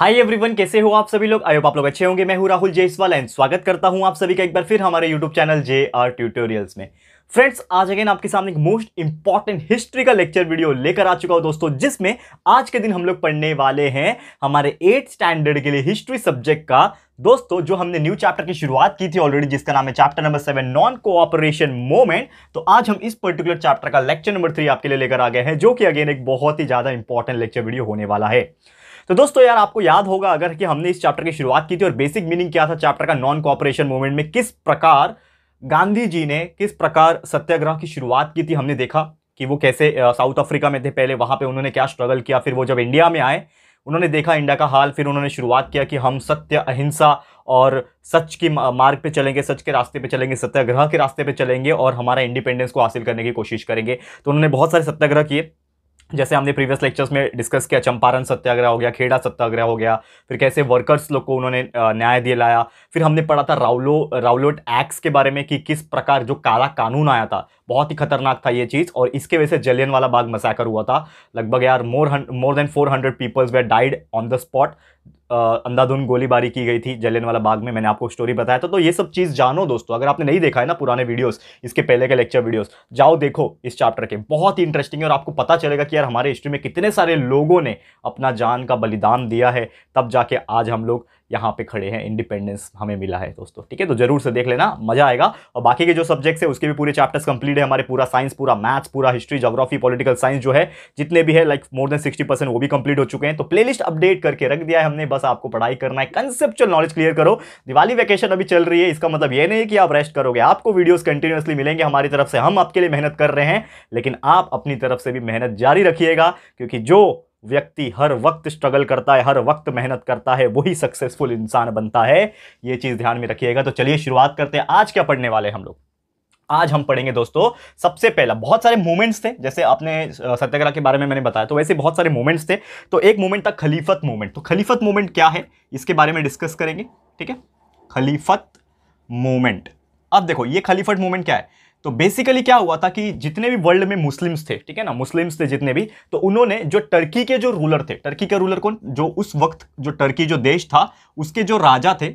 Hi everyone कैसे हो आप सभी लोग आयोप आप लोग अच्छे होंगे मैं हूं राहुल जयसवाल एंड स्वागत करता हूं आप सभी का एक बार फिर हमारे YouTube channel J R tutorials में फ्रेंड्स आज अगेन आपके सामने एक मोस्ट इंपॉर्टेंट हिस्ट्री का लेक्चर वीडियो लेकर आ चुका हूं दोस्तों जिसमें आज के दिन हम लोग पढ़ने वाले हैं हमारे एट स्टैंडर्ड के लिए हिस्ट्री सब्जेक्ट का दोस्तों जो हमने न्यू चैप्टर की शुरुआत की थी ऑलरेडी जिसका नाम है chapter number seven non cooperation movement तो आज हम इस पर्टिकुलर चैप्टर का लेक्चर नंबर थ्री आपके लिए लेकर आ गए हैं जो कि अगेन एक बहुत ही ज़्यादा इंपॉर्टेंट लेक्चर वीडियो होने वाला है तो दोस्तों यार आपको याद होगा अगर कि हमने इस चैप्टर की शुरुआत की थी और बेसिक मीनिंग क्या था चैप्टर का नॉन कॉपरेशन मूवमेंट में किस प्रकार गांधी जी ने किस प्रकार सत्याग्रह की शुरुआत की थी हमने देखा कि वो कैसे साउथ अफ्रीका में थे पहले वहाँ पे उन्होंने क्या स्ट्रगल किया फिर वो जब इंडिया में आए उन्होंने देखा इंडिया का हाल फिर उन्होंने शुरुआत किया कि हम सत्य अहिंसा और सच की मार्ग पे चलेंगे सच के रास्ते पे चलेंगे सत्याग्रह के रास्ते पे चलेंगे और हमारा इंडिपेंडेंस को हासिल करने की कोशिश करेंगे तो उन्होंने बहुत सारे सत्याग्रह किए जैसे हमने प्रीवियस लेक्चर्स में डिस्कस किया चंपारण सत्याग्रह हो गया खेड़ा सत्याग्रह हो गया फिर कैसे वर्कर्स लोग को उन्होंने न्याय दिलाया फिर हमने पढ़ा था राउलो राउलोट एक्ट्स के बारे में कि किस प्रकार जो काला कानून आया था बहुत ही खतरनाक था ये चीज़ और इसके वजह से जलियन वाला बाग मसाकर हुआ था लगभग यार more more than four hundred peoples वे डाइड ऑन द स्पॉट अंधाधुन गोलीबारी की गई थी जलियन वाला बाग में मैंने आपको स्टोरी बताया था तो ये सब चीज़ जानो दोस्तों अगर आपने नहीं देखा है ना पुराने वीडियोस इसके पहले के लेक्चर वीडियोस जाओ देखो इस चैप्टर के बहुत ही इंटरेस्टिंग है और आपको पता चलेगा कि यार हमारे हिस्ट्री में कितने सारे लोगों ने अपना जान का बलिदान दिया है तब जाके आज हम लोग यहाँ पे खड़े हैं इंडिपेंडेंस हमें मिला है दोस्तों ठीक है तो जरूर से देख लेना मजा आएगा और बाकी के जो सब्जेक्ट्स है उसके भी पूरे चैप्टर्स कंप्लीट है हमारे पूरा साइंस पूरा मैथ्स पूरा हिस्ट्री जोग्राफी पॉलिटिकल साइंस जो है जितने भी है लाइक मोर देन सिक्सटी वो भी कंप्लीट हो चुके हैं तो प्ले अपडेट करके रख दिया है हमने बस आपको पढ़ाई करना है कंसेप्चुअल नॉलेज क्लियर करो दिवाली वैकेशन अभी चल रही है इसका मतलब ये नहीं कि आप रेस्ट करोगे आपको वीडियोज़ कंटिन्यूसली मिलेंगे हमारी तरफ से हम आपके लिए मेहनत कर रहे हैं लेकिन आप अपनी तरफ से भी मेहनत जारी रखिएगा क्योंकि जो व्यक्ति हर वक्त स्ट्रगल करता है हर वक्त मेहनत करता है वही सक्सेसफुल इंसान बनता है ये चीज़ ध्यान में रखिएगा तो चलिए शुरुआत करते हैं आज क्या पढ़ने वाले हम लोग आज हम पढ़ेंगे दोस्तों सबसे पहला बहुत सारे मूवमेंट्स थे जैसे आपने सत्याग्रह के बारे में मैंने बताया तो वैसे बहुत सारे मूवमेंट्स थे तो एक मूवमेंट था खलीफत मूवमेंट तो खलीफत मूवमेंट क्या है इसके बारे में डिस्कस करेंगे ठीक है खलीफत मूवमेंट अब देखो ये खलीफत मूवमेंट क्या है तो बेसिकली क्या हुआ था कि जितने भी वर्ल्ड में मुस्लिम्स थे ठीक है ना मुस्लिम्स थे जितने भी तो उन्होंने जो टर्की के जो रूलर थे टर्की के रूलर कौन जो उस वक्त जो टर्की जो देश था उसके जो राजा थे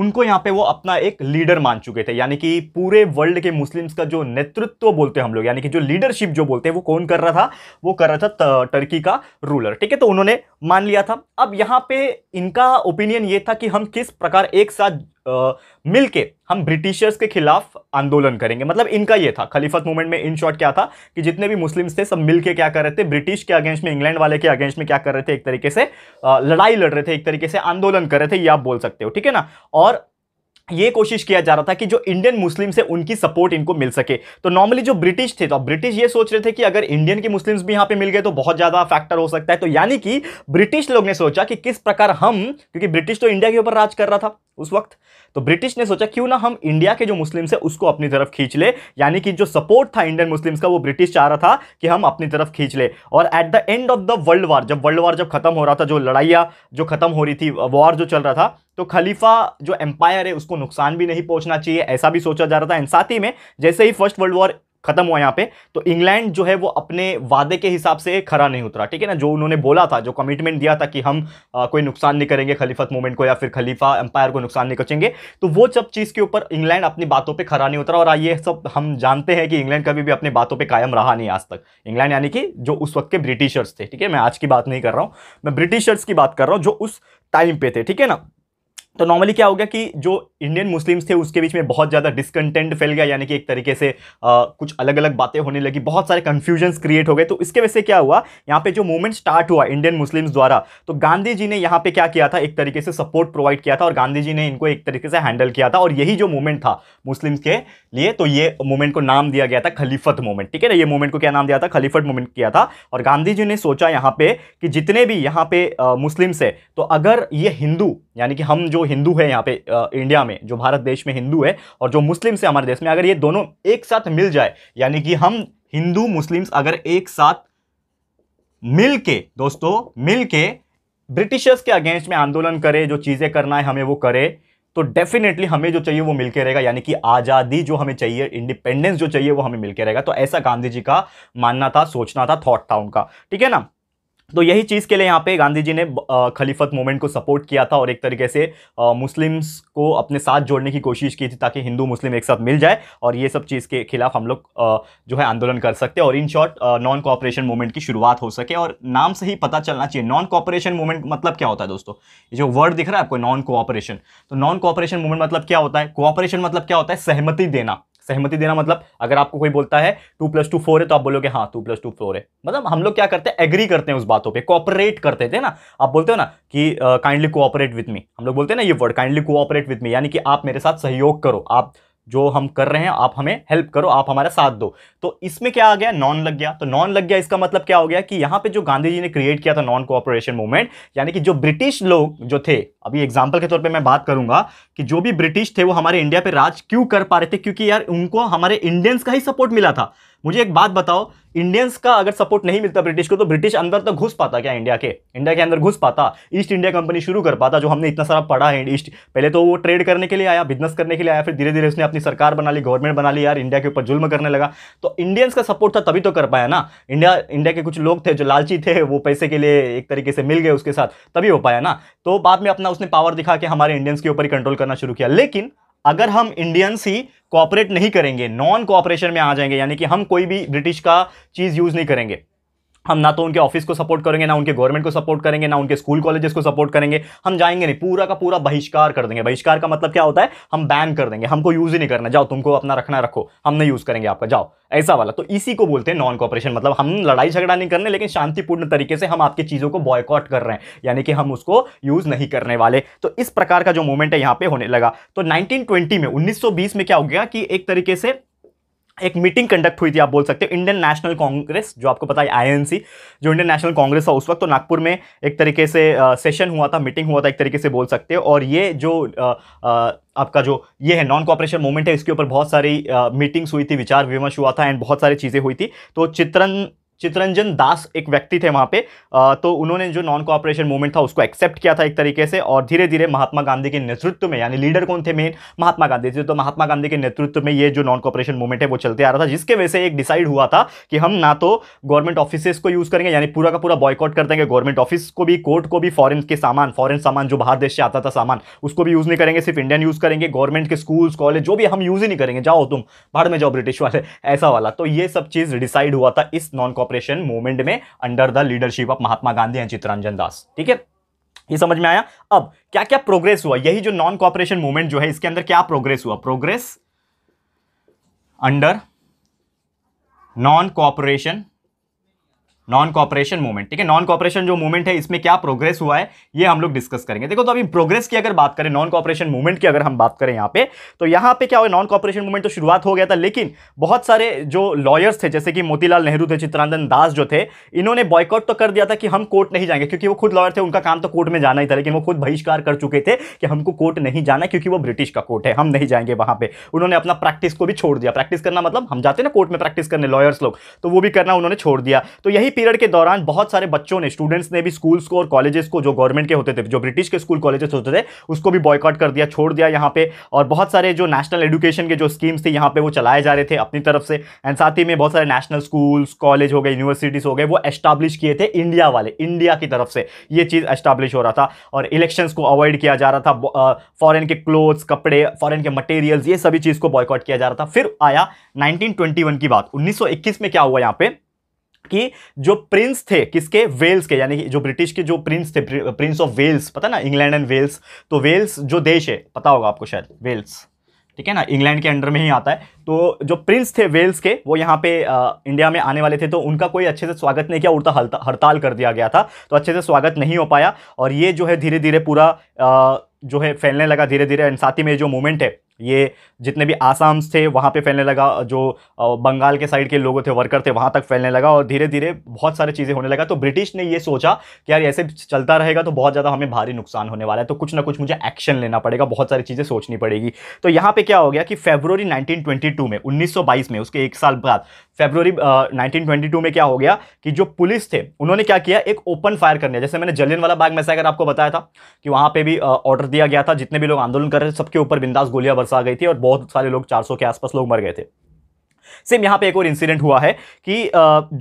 उनको यहाँ पे वो अपना एक लीडर मान चुके थे यानी कि पूरे वर्ल्ड के मुस्लिम्स का जो नेतृत्व तो बोलते हैं हम लोग यानी कि जो लीडरशिप जो बोलते हैं वो कौन कर रहा था वो कर रहा था टर्की का रूलर ठीक है तो उन्होंने मान लिया था अब यहाँ पे इनका ओपिनियन ये था कि हम किस प्रकार एक साथ मिलके हम ब्रिटिशर्स के खिलाफ आंदोलन करेंगे मतलब इनका ये था खलीफत मूवमेंट में इन शॉर्ट क्या था कि जितने भी मुस्लिम्स थे सब मिलके क्या कर रहे थे ब्रिटिश के अगेंस्ट में इंग्लैंड वाले के अगेंस्ट में क्या कर रहे थे एक तरीके से लड़ाई लड़ रहे थे एक तरीके से आंदोलन कर रहे थे ये आप बोल सकते हो ठीक है ना और ये कोशिश किया जा रहा था कि जो इंडियन मुस्लिम से उनकी सपोर्ट इनको मिल सके तो नॉर्मली जो ब्रिटिश थे तो ब्रिटिश ये सोच रहे थे कि अगर इंडियन के मुस्लिम्स भी यहाँ पे मिल गए तो बहुत ज़्यादा फैक्टर हो सकता है तो यानी कि ब्रिटिश लोग ने सोचा कि किस प्रकार हम क्योंकि ब्रिटिश तो इंडिया के ऊपर राज कर रहा था उस वक्त तो ब्रिटिश ने सोचा क्यों ना हम इंडिया के जो मुस्लिम्स है उसको अपनी तरफ खींच ले यानी कि जो सपोर्ट था इंडियन मुस्लिम्स का वो ब्रिटिश चाह रहा था कि हम अपनी तरफ खींच ले और at the end of the world war जब वर्ल्ड वार जब खत्म हो रहा था जो लड़ाइया जो खत्म हो रही थी वॉर जो चल रहा था तो खलीफा जो एम्पायर है उसको नुकसान भी नहीं पहुंचना चाहिए ऐसा भी सोचा जा रहा था एंड साथ ही में जैसे ही फर्स्ट वर्ल्ड वॉर खत्म हुआ यहाँ पे तो इंग्लैंड जो है वो अपने वादे के हिसाब से खरा नहीं उतरा ठीक है ना जो उन्होंने बोला था जो कमिटमेंट दिया था कि हम आ, कोई नुकसान नहीं करेंगे खलीफत मूवमेंट को या फिर खलीफा एम्पायर को नुकसान नहीं पहुंचेंगे तो वो सब चीज़ के ऊपर इंग्लैंड अपनी बातों पर खरा नहीं उतरा और ये सब हम जानते हैं कि इंग्लैंड कभी भी अपनी बातों पर कायम रहा नहीं आज तक इंग्लैंड यानी कि जो उस वक्त के ब्रिटिशर्स थे ठीक है मैं आज की बात नहीं कर रहा हूँ मैं ब्रिटिशर्स की बात कर रहा हूँ जो उस टाइम पे थे ठीक है ना तो नॉर्मली क्या हो गया कि जो इंडियन मुस्लिम्स थे उसके बीच में बहुत ज़्यादा डिसकंटेंट फैल गया यानी कि एक तरीके से आ, कुछ अलग अलग बातें होने लगी बहुत सारे कन्फ्यूजन्स क्रिएट हो गए तो इसके वजह से क्या हुआ यहाँ पे जो मूवमेंट स्टार्ट हुआ इंडियन मुस्लिम्स द्वारा तो गांधी जी ने यहाँ पे क्या किया था एक तरीके से सपोर्ट प्रोवाइड किया था और गांधी जी ने इनको एक तरीके से हैंडल किया था और यही जो मूवमेंट था मुस्लिम्स के लिए तो ये मूवमेंट को नाम दिया गया था खलीफत मूवमेंट ठीक है ना ये मूवमेंट को क्या नाम दिया था खलीफत मूवमेंट किया था और गांधी जी ने सोचा यहाँ पे कि जितने भी यहाँ पे मुस्लिम्स है तो अगर ये हिंदू यानी कि हम जो हिंदू है यहाँ पे इंडिया में जो भारत देश में हिंदू है और जो मुस्लिम्स है हमारे देश में अगर ये दोनों एक साथ मिल जाए यानी कि हम हिंदू मुस्लिम्स अगर एक साथ मिल के दोस्तों मिल के ब्रिटिशर्स के अगेंस्ट में आंदोलन करें जो चीज़ें करना है हमें वो करें तो डेफिनेटली हमें जो चाहिए वो मिलके रहेगा यानी कि आज़ादी जो हमें चाहिए इंडिपेंडेंस जो चाहिए वो हमें मिलके रहेगा तो ऐसा गांधी जी का मानना था सोचना था थॉट था उनका ठीक है ना तो यही चीज़ के लिए यहाँ पे गांधी जी ने खलीफत मूवमेंट को सपोर्ट किया था और एक तरीके से मुस्लिम्स को अपने साथ जोड़ने की कोशिश की थी ताकि हिंदू मुस्लिम एक साथ मिल जाए और ये सब चीज़ के खिलाफ हम लोग जो है आंदोलन कर सकते हैं और in short non cooperation movement की शुरुआत हो सके और नाम से ही पता चलना चाहिए नॉन कॉपरेशन मूवमेंट मतलब क्या होता है दोस्तों ये जो वर्ड दिख रहा है आपको नॉन कॉपरेशन तो नॉन कॉपरेशन मूवमेंट मतलब क्या होता है कॉपरेशन मतलब क्या होता है सहमति देना सहमति देना मतलब अगर आपको कोई बोलता है टू प्लस टू फोर है तो आप बोलोगे हाँ टू प्लस टू फोर है मतलब हम लोग क्या करते हैं एग्री करते हैं उस बातों पे कोऑपरेट करते थे ना आप बोलते हो ना कि काइंडली कोऑपरेट विथ मी हम लोग बोलते हैं ना ये word kindly cooperate with me यानी कि आप मेरे साथ सहयोग करो आप जो हम कर रहे हैं आप हमें हेल्प करो आप हमारा साथ दो तो इसमें क्या आ गया नॉन लग गया तो नॉन लग गया इसका मतलब क्या हो गया कि यहाँ पे जो गांधी जी ने क्रिएट किया था नॉन कोऑपरेशन मूवमेंट यानी कि जो ब्रिटिश लोग जो थे अभी एग्जाम्पल के तौर पे मैं बात करूंगा कि जो भी ब्रिटिश थे वो हमारे इंडिया पर राज क्यों कर पा रहे थे क्योंकि यार उनको हमारे इंडियंस का ही सपोर्ट मिला था मुझे एक बात बताओ इंडियंस का अगर सपोर्ट नहीं मिलता ब्रिटिश को तो ब्रिटिश अंदर तक तो घुस पाता क्या इंडिया के इंडिया के अंदर घुस पाता ईस्ट इंडिया कंपनी शुरू कर पाता जो हमने इतना सारा पढ़ा है ईस्ट पहले तो वो ट्रेड करने के लिए आया बिजनेस करने के लिए आया फिर धीरे धीरे उसने अपनी सरकार बना ली गवर्नमेंट बना ली यार इंडिया के ऊपर जुल्म करने लगा तो इंडियंस का सपोर्ट था तभी तो कर पाया ना इंडिया इंडिया के कुछ लोग थे जो लालची थे वो पैसे के लिए एक तरीके से मिल गए उसके साथ तभी हो पाया ना तो बाद में अपना उसने पावर दिखा के हमारे इंडियंस के ऊपर ही कंट्रोल करना शुरू किया लेकिन अगर हम इंडियंस ही कॉपरेट नहीं करेंगे नॉन कॉपरेशन में आ जाएंगे यानी कि हम कोई भी ब्रिटिश का चीज़ यूज़ नहीं करेंगे हम ना तो उनके ऑफिस को सपोर्ट करेंगे ना उनके गवर्नमेंट को सपोर्ट करेंगे ना उनके स्कूल कॉलेजेस को सपोर्ट करेंगे हम जाएंगे नहीं पूरा का पूरा बहिष्कार कर देंगे बहिष्कार का मतलब क्या होता है हम बैन कर देंगे हमको यूज़ ही नहीं करना जाओ तुमको अपना रखना रखो हम नहीं यूज़ करेंगे आपका जाओ ऐसा वाला तो इसी को बोलते हैं नॉन कॉपरेशन मतलब हम लड़ाई झगड़ा नहीं करने लेकिन शांतिपूर्ण तरीके से हम आपकी चीज़ों को बॉयकॉट कर रहे हैं यानी कि हम उसको यूज़ नहीं करने वाले तो इस प्रकार का जो मूवमेंट है यहाँ पे होने लगा तो नाइनटीन में उन्नीस में क्या हो गया कि एक तरीके से एक मीटिंग कंडक्ट हुई थी आप बोल सकते हो इंडियन नेशनल कांग्रेस जो आपको पता है आईएनसी जो इंडियन नेशनल कांग्रेस था उस वक्त तो नागपुर में एक तरीके से सेशन हुआ था मीटिंग हुआ था एक तरीके से बोल सकते हो और ये जो आ, आ, आपका जो ये है नॉन कॉपरेशन मूवमेंट है इसके ऊपर बहुत सारी मीटिंग्स हुई थी विचार विमर्श हुआ था एंड बहुत सारी चीज़ें हुई थी तो चित्रण चितरंजन दास एक व्यक्ति थे वहाँ पे तो उन्होंने जो नॉन कॉपरेशन मूवमेंट था उसको एक्सेप्ट किया था एक तरीके से और धीरे धीरे महात्मा गांधी के नेतृत्व में यानी लीडर कौन थे मेन महात्मा गांधी थे तो महात्मा गांधी के नेतृत्व में ये जो नॉन कॉपरेशन मूवमेंट है वो चलते आ रहा था जिसके वजह से एक डिसाइड हुआ था कि हम ना तो गवर्नमेंट ऑफिस को यूज़ करेंगे यानी पूरा का पूरा बॉयकॉट कर देंगे गवर्नमेंट ऑफिस को भी कोर्ट को भी फॉरन के सामान फॉरन सामान जो बाहर देश से आता था सामान उसको भी यूज़ नहीं करेंगे सिर्फ इंडियन यूज़ करेंगे गवर्नमेंट के स्कूल्स कॉलेज जो भी हम यूज़ ही नहीं करेंगे जाओ तुम बाहर में जाओ ब्रिटिश वाले ऐसा वाला तो ये सब चीज़ डिसाइड हुआ था इस नॉन ऑपरेशन मूवमेंट में under the leadership of Mahatma Gandhi and Chittaranjan Das ठीक है ये समझ में आया अब क्या क्या प्रोग्रेस हुआ यही जो नॉन कॉपरेशन मूवमेंट जो है इसके अंदर क्या प्रोग्रेस हुआ progress under non cooperation non cooperation movement ठीक है नॉन कॉपरेशन जो मूवमेंट है इसमें क्या प्रोग्रेस हुआ है ये हम लोग डिस्कस करेंगे देखो तो अभी प्रोग्रेस की अगर बात करें नॉन कॉपरेशन मूवमेंट की अगर हम बात करें यहाँ पे तो यहाँ पे क्या हुआ नॉन कॉपरेशन मूवमेंट तो शुरुआत हो गया था लेकिन बहुत सारे जो लॉयर्स थे जैसे कि मोतीलाल नेहरू थे चित्रानंदन दास जो थे इन्होंने बॉयकॉट तो कर दिया था कि हम कोर्ट नहीं जाएंगे क्योंकि वो खुद लॉयर थे उनका काम तो कोर्ट में जाना ही था लेकिन वो खुद बहिष्कार कर चुके थे कि हमको कोर्ट नहीं जाना क्योंकि वो ब्रिटिश का कोर्ट है हम नहीं जाएंगे वहाँ पर उन्होंने अपना प्रैक्टिस को भी छोड़ दिया प्रैक्टिस करना मतलब हम जाते ना कोर्ट में प्रैक्टिस करने लॉयर्स लोग तो वो भी करना उन्होंने छोड़ दिया तो यही पीरियड के दौरान बहुत सारे बच्चों ने स्टूडेंट्स ने भी स्कूल्स को और कॉलेजेस को जो गवर्नमेंट के होते थे जो ब्रिटिश के स्कूल कॉलेजेस होते थे उसको भी बॉयकॉट कर दिया छोड़ दिया यहाँ पे और बहुत सारे जो नेशनल एजुकेशन के जो स्कीम्स थे यहाँ पे वो चलाए जा रहे थे अपनी तरफ से एंड साथ ही में बहुत सारे नेशनल स्कूल्स कॉलेज हो गए यूनिवर्सिटीज़ हो गए वो एस्टाब्लिश किए थे इंडिया वाले इंडिया की तरफ से ये चीज़ एस्टाब्लिश हो रहा था और इलेक्शंस को अवॉइड किया जा रहा था फॉरेन के क्लोथ्स कपड़े फॉरेन के मटेरियल्स ये सभी चीज़ को बॉयकॉट किया जा रहा था फिर आया 1921 की बात 1921 में क्या हुआ यहाँ पे कि जो प्रिंस थे किसके वेल्स के यानी कि जो ब्रिटिश के जो प्रिंस थे प्रिंस ऑफ वेल्स पता ना इंग्लैंड एंड वेल्स तो वेल्स जो देश है पता होगा आपको शायद वेल्स ठीक है ना इंग्लैंड के अंडर में ही आता है तो जो प्रिंस थे वेल्स के वो यहाँ पे आ, इंडिया में आने वाले थे तो उनका कोई अच्छे से स्वागत नहीं किया उड़ता हड़ताल कर दिया गया था तो अच्छे से स्वागत नहीं हो पाया और ये जो है धीरे धीरे पूरा आ, जो है फैलने लगा धीरे धीरे एंड साथ ही में जो मूवमेंट है ये जितने भी आसाम्स थे वहाँ पे फैलने लगा जो बंगाल के साइड के लोगों थे वर्कर थे वहाँ तक फैलने लगा और धीरे धीरे बहुत सारी चीज़ें होने लगा तो ब्रिटिश ने ये सोचा कि यार ऐसे चलता रहेगा तो बहुत ज़्यादा हमें भारी नुकसान होने वाला है तो कुछ ना कुछ मुझे एक्शन लेना पड़ेगा बहुत सारी चीज़ें सोचनी पड़ेगी तो यहाँ पर क्या हो गया कि फेबररी नाइनटीन में उन्नीस में उसके एक साल बाद फेबररी नाइनटीन में क्या हो गया कि जो पुलिस थे उन्होंने क्या किया एक ओपन फायर करने जैसे मैंने जलियन वाला बाग मैसाकर आपको बताया था कि वहाँ पर भी ऑर्डर दिया गया था जितने भी लोग आंदोलन कर रहे थे सबके ऊपर बिंदास गोलियां बॉम्बर्स आ गई थी और बहुत सारे लोग 400 के आसपास लोग मर गए थे सेम यहाँ पे एक और इंसिडेंट हुआ है कि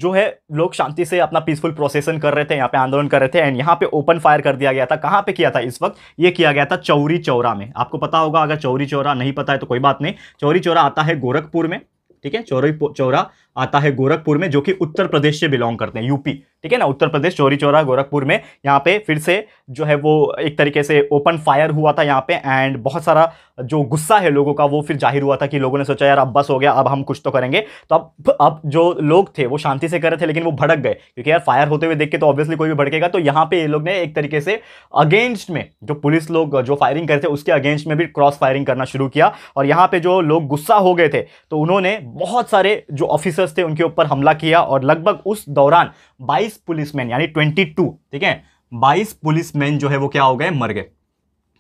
जो है लोग शांति से अपना पीसफुल प्रोसेसन कर रहे थे यहाँ पे आंदोलन कर रहे थे एंड यहाँ पे ओपन फायर कर दिया गया था कहाँ पे किया था इस वक्त ये किया गया था चौरी चौरा में आपको पता होगा अगर चौरी चौरा नहीं पता है तो कोई बात नहीं चौरी चौरा आता है गोरखपुर में ठीक है चौरी चौरा आता है गोरखपुर में जो कि उत्तर प्रदेश से बिलोंग करते हैं यूपी ठीक है ना उत्तर प्रदेश चौरी चौरा गोरखपुर में यहाँ पे फिर से जो है वो एक तरीके से ओपन फायर हुआ था यहाँ पे एंड बहुत सारा जो गुस्सा है लोगों का वो फिर जाहिर हुआ था कि लोगों ने सोचा यार अब बस हो गया अब हम कुछ तो करेंगे तो अब अब जो लोग थे वो शांति से कर रहे थे लेकिन वो भड़क गए क्योंकि यार फायर होते हुए देख के तो ऑब्वियसली कोई भी भड़केगा तो यहाँ पे ये लोग ने एक तरीके से अगेंस्ट में जो पुलिस लोग जो फायरिंग करते उसके अगेंस्ट में भी क्रॉस फायरिंग करना शुरू किया और यहाँ पे जो लोग गुस्सा हो गए थे तो उन्होंने बहुत सारे जो ऑफिसर्स थे उनके ऊपर हमला किया और लगभग उस दौरान 22 पुलिसमैन यानी 22 ठीक है 22 पुलिसमैन जो है वो क्या हो गए मर गए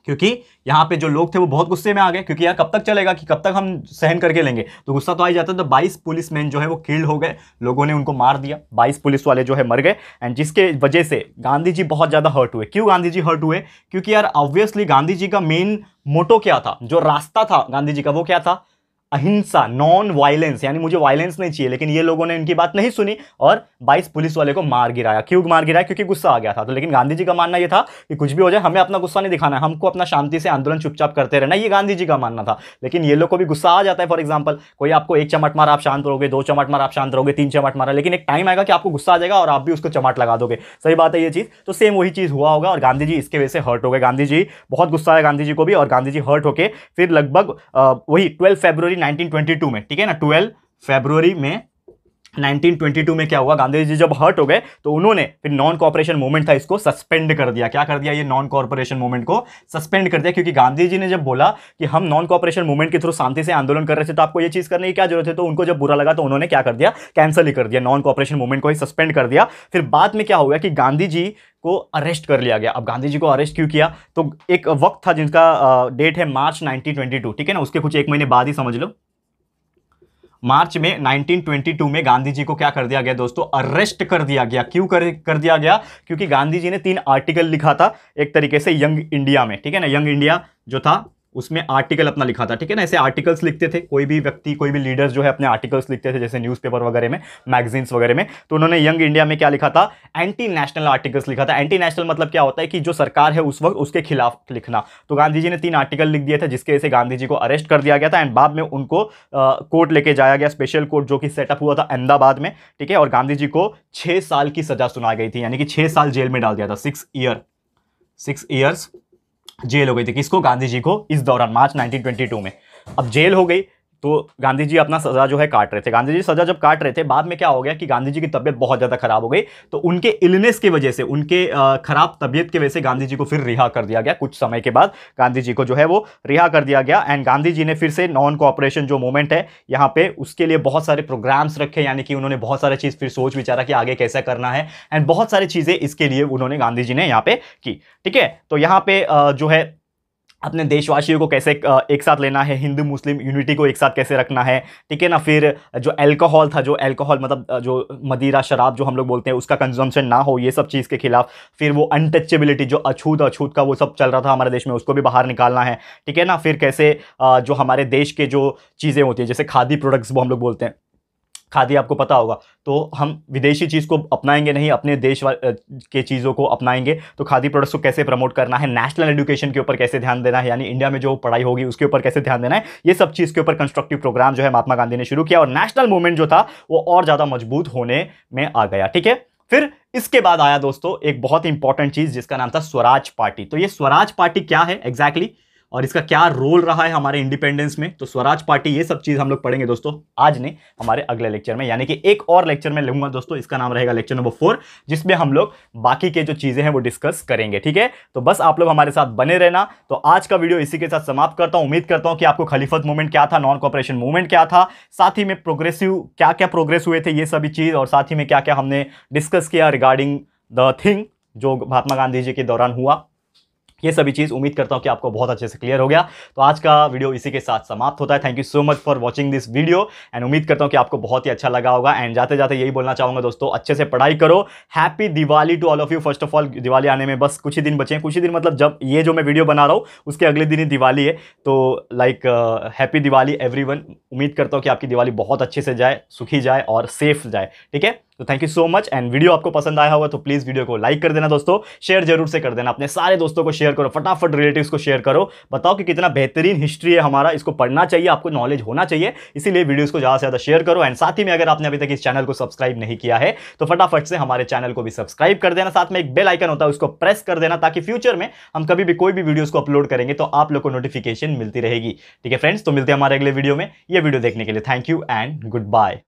क्योंकि यहाँ पे जो लोग थे वो बहुत गुस्से में आ गए क्योंकि यार कब तक चलेगा कि कब तक हम सहन करके लेंगे तो गुस्सा तो आ ही जाता तो 22 मैन जो है वो किल्ड हो गए लोगों ने उनको मार दिया 22 पुलिस वाले जो है मर गए एंड जिसके वजह से गांधी जी बहुत ज़्यादा हर्ट हुए क्यों गांधी जी हर्ट हुए क्योंकि यार ऑब्वियसली गांधी जी का मेन मोटो क्या था जो रास्ता था गांधी जी का वो क्या था अहिंसा नॉन वायलेंस यानी मुझे वायलेंस नहीं चाहिए लेकिन ये लोगों ने इनकी बात नहीं सुनी और 22 पुलिस वाले को मार गिराया क्यों मार गिराया क्योंकि गुस्सा आ गया था तो लेकिन गांधी जी का मानना यह था कि कुछ भी हो जाए हमें अपना गुस्सा नहीं दिखाना है हमको अपना शांति से आंदोलन चुपचाप करते रहना ये गांधी जी का मानना था लेकिन ये लोग को भी गुस्सा आ जाता है फॉर एग्जाम्पल कोई आपको एक चमट मारा आप शांत रहोगे दो चमट मारा आप शांत रहोगे तीन चमट मारा लेकिन एक टाइम आएगा कि आपको गुस्सा आ जाएगा और आप भी उसको चमट लगा दोगे सही बात है ये चीज़ तो सेम वही चीज़ हुआ होगा और गांधी जी इसके वजह से हर्ट हो गए गांधी जी बहुत गुस्सा आया गांधी जी को भी और गांधी जी हर्ट होकर फिर लगभग वही ट्वेल्व फेब्रवरी 1922 में ठीक है ना 12 फरवरी में 1922 में क्या हुआ गांधी जी जब हर्ट हो गए तो उन्होंने फिर नॉन कॉपरेशन मूवमेंट था इसको सस्पेंड कर दिया क्या कर दिया ये नॉन कॉपरेशन मूवमेंट को सस्पेंड कर दिया क्योंकि गांधी जी ने जब बोला कि हम नॉन कॉपरेशन मूवमेंट के थ्रू शांति से आंदोलन कर रहे थे तो आपको ये चीज़ करने की क्या जरूरत है तो उनको जब बुरा लगा तो उन्होंने क्या कर दिया कैंसिल ही कर दिया नॉन कॉपरेशन मूवमेंट को ही सस्पेंड कर दिया फिर बाद में क्या हुआ कि गांधी जी को अरेस्ट कर लिया गया अब गांधी जी को अरेस्ट क्यों किया तो एक वक्त था जिनका डेट है मार्च नाइनटीन ठीक है ना उसके कुछ एक महीने बाद ही समझ लो मार्च में 1922 में गांधी जी को क्या कर दिया गया दोस्तों अरेस्ट कर दिया गया क्यों कर, कर दिया गया क्योंकि गांधी जी ने तीन आर्टिकल लिखा था एक तरीके से यंग इंडिया में ठीक है ना यंग इंडिया जो था उसमें आर्टिकल अपना लिखा था ठीक है ना ऐसे आर्टिकल्स लिखते थे कोई भी व्यक्ति कोई भी लीडर्स जो है अपने आर्टिकल्स लिखते थे जैसे न्यूज़पेपर वगैरह में मैगजीन्स वगैरह में तो उन्होंने यंग इंडिया में क्या लिखा था एंटी नेशनल आर्टिकल्स लिखा था एंटी नेशनल मतलब क्या होता है कि जो सरकार है उस वक्त उसके खिलाफ लिखना तो गांधी जी ने तीन आर्टिकल लिख दिए थे जिसके वजह से गांधी जी को अरेस्ट कर दिया गया था एंड बाद में उनको कोर्ट लेके जाया गया स्पेशल कोर्ट जो कि सेटअप हुआ था अहमदाबाद में ठीक है और गांधी जी को छः साल की सजा सुनाई गई थी यानी कि छः साल जेल में डाल दिया था सिक्स ईयर सिक्स ईयर्स जेल हो गई थी किसको गांधी जी को इस दौरान मार्च 1922 में अब जेल हो गई तो गांधी जी अपना सज़ा जो है काट रहे थे गांधी जी सज़ा जब काट रहे थे बाद में क्या हो गया कि गांधी जी की तबियत बहुत ज़्यादा ख़राब हो गई तो उनके इलनेस की वजह से उनके ख़राब तबियत की वजह से गांधी जी को फिर रिहा कर दिया गया कुछ समय के बाद गांधी जी को जो है वो रिहा कर दिया गया एंड गांधी जी ने फिर से नॉन कॉपरेशन जो मूवमेंट है यहाँ पे उसके लिए बहुत सारे प्रोग्राम्स रखे यानी कि उन्होंने बहुत सारे चीज़ फिर सोच विचारा कि आगे कैसा करना है एंड बहुत सारी चीज़ें इसके लिए उन्होंने गांधी जी ने यहाँ पे की ठीक है तो यहाँ पे जो है अपने देशवासियों को कैसे एक साथ लेना है हिंदू मुस्लिम यूनिटी को एक साथ कैसे रखना है ठीक है ना फिर जो अल्कोहल था जो अल्कोहल मतलब जो मदिरा शराब जो हम लोग बोलते हैं उसका कंजम्पशन ना हो ये सब चीज़ के खिलाफ फिर वो अनटचेबिलिटी जो अछूत अछूत का वो सब चल रहा था हमारे देश में उसको भी बाहर निकालना है ठीक है ना फिर कैसे जो हमारे देश के जो चीज़ें होती हैं जैसे खादी प्रोडक्ट्स वो हम लोग बोलते हैं खादी आपको पता होगा तो हम विदेशी चीज़ को अपनाएंगे नहीं अपने देश के चीज़ों को अपनाएंगे तो खादी प्रोडक्ट्स को कैसे प्रमोट करना है नेशनल एजुकेशन के ऊपर कैसे ध्यान देना है यानी इंडिया में जो पढ़ाई होगी उसके ऊपर कैसे ध्यान देना है ये सब चीज़ के ऊपर कंस्ट्रक्टिव प्रोग्राम जो है महात्मा गांधी ने शुरू किया और नेशनल मूवमेंट जो था वो और ज़्यादा मजबूत होने में आ गया ठीक है फिर इसके बाद आया दोस्तों एक बहुत ही इंपॉर्टेंट चीज़ जिसका नाम था स्वराज पार्टी तो ये स्वराज पार्टी क्या है एग्जैक्टली exactly? और इसका क्या रोल रहा है हमारे इंडिपेंडेंस में तो स्वराज पार्टी ये सब चीज़ हम लोग पढ़ेंगे दोस्तों आज ने हमारे अगले लेक्चर में यानी कि एक और लेक्चर में लूंगा दोस्तों इसका नाम रहेगा लेक्चर नंबर फोर जिसमें हम लोग बाकी के जो चीज़ें हैं वो डिस्कस करेंगे ठीक है तो बस आप लोग हमारे साथ बने रहना तो आज का वीडियो इसी के साथ समाप्त करता हूं उम्मीद करता हूँ कि आपको खलीफत मूवमेंट क्या था नॉन कॉपरेशन मूवमेंट क्या था साथ ही में प्रोग्रेसिव क्या क्या प्रोग्रेस हुए थे ये सभी चीज़ और साथ ही में क्या क्या हमने डिस्कस किया रिगार्डिंग द थिंग जो महात्मा गांधी जी के दौरान हुआ ये सभी चीज़ उम्मीद करता हूँ कि आपको बहुत अच्छे से क्लियर हो गया तो आज का वीडियो इसी के साथ समाप्त होता है thank you so much for watching this video and उम्मीद करता हूँ कि आपको बहुत ही अच्छा लगा होगा एंड जाते जाते यही बोलना चाहूँगा दोस्तों अच्छे से पढ़ाई करो happy Diwali to all of you first of all Diwali आने में बस कुछ ही दिन बचे हैं कुछ ही दिन मतलब जब ये जो मैं वीडियो बना रहा हूँ उसके अगले दिन ही दिवाली है तो लाइक हैप्पी दिवाली एवरी उम्मीद करता हूँ कि आपकी दिवाली बहुत अच्छे से जाए सुखी जाए और सेफ जाए ठीक है तो thank you so much and video आपको पसंद आया होगा तो प्लीज़ वीडियो को लाइक कर देना दोस्तों शेयर जरूर से कर देना अपने सारे दोस्तों को शेयर करो फटाफट रिलेटिव्स को शेयर करो बताओ कि कितना बेहतरीन हिस्ट्री है हमारा इसको पढ़ना चाहिए आपको नॉलेज होना चाहिए इसीलिए वीडियोज़ को ज़्यादा से ज़्यादा शेयर करो एंड साथ ही में अगर आपने अभी तक इस चैनल को सब्सक्राइब नहीं किया है तो फटाफट से हमारे चैनल को भी सब्सक्राइब कर देना साथ में एक बेल आइकन होता है उसको प्रेस कर देना ताकि फ्यूचर में हम कभी भी कोई भी वीडियोज़ को अपलोड करेंगे तो आप लोग को नोटिफिकेशन मिलती रहेगी ठीक है फ्रेंड्स तो मिलते हैं हमारे अगले वीडियो में ये वीडियो देखने के लिए thank you and good bye